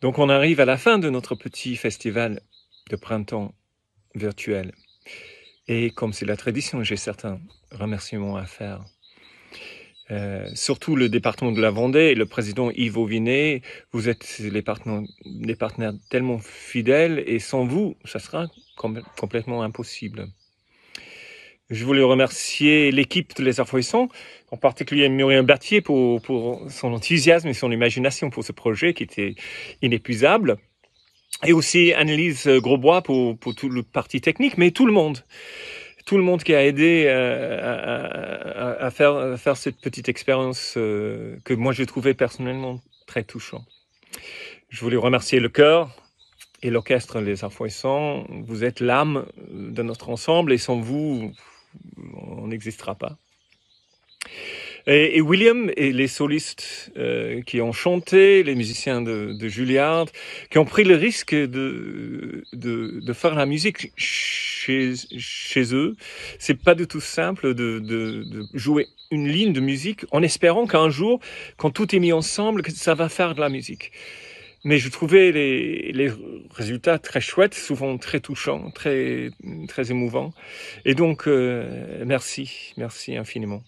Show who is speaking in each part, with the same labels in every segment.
Speaker 1: Donc on arrive à la fin de notre petit festival de printemps virtuel. Et comme c'est la tradition, j'ai certains remerciements à faire. Euh, surtout le département de la Vendée et le président Yves Auvinet, vous êtes les partenaires, tellement fidèles et sans vous, ça sera complètement impossible. Je voulais remercier l'équipe de Les Arfoissons, en particulier Muriel Berthier pour, son enthousiasme et son imagination pour ce projet qui était inépuisable. Et aussi Annelise Grosbois pour, pour tout le parti technique, mais tout le monde. Tout le monde qui a aidé euh, à, faire, faire, cette petite expérience euh, que moi j'ai trouvée personnellement très touchant. Je voulais remercier le chœur, et l'orchestre Les Arfoissons, vous êtes l'âme de notre ensemble et sans vous, n'existera pas. Et, William et les solistes euh, qui ont chanté, les musiciens de, de, Juilliard, qui ont pris le risque de, de, de faire la musique chez, chez eux, c'est pas du tout simple de, de, jouer une ligne de musique en espérant qu'un jour, quand tout est mis ensemble, que ça va faire de la musique mais je trouvais les, résultats très chouettes, souvent très touchants, très, très émouvants. Et donc, euh, merci, merci infiniment.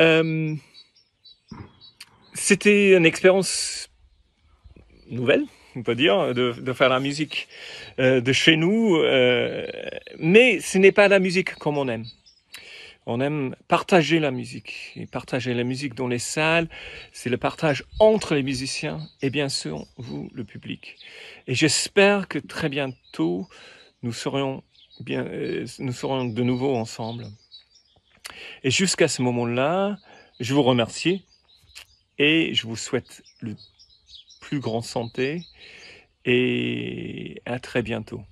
Speaker 1: Euh, c'était une expérience nouvelle, on peut dire, de, de faire la musique euh, de chez nous, mais ce n'est pas la musique comme on aime on aime partager la musique. Et partager la musique dans les salles, c'est le partage entre les musiciens et bien sûr vous, le public. Et j'espère que très bientôt, nous serons, bien, euh, nous serons de nouveau ensemble. Et jusqu'à ce moment-là, je vous remercie et je vous souhaite le plus grand santé et à très bientôt.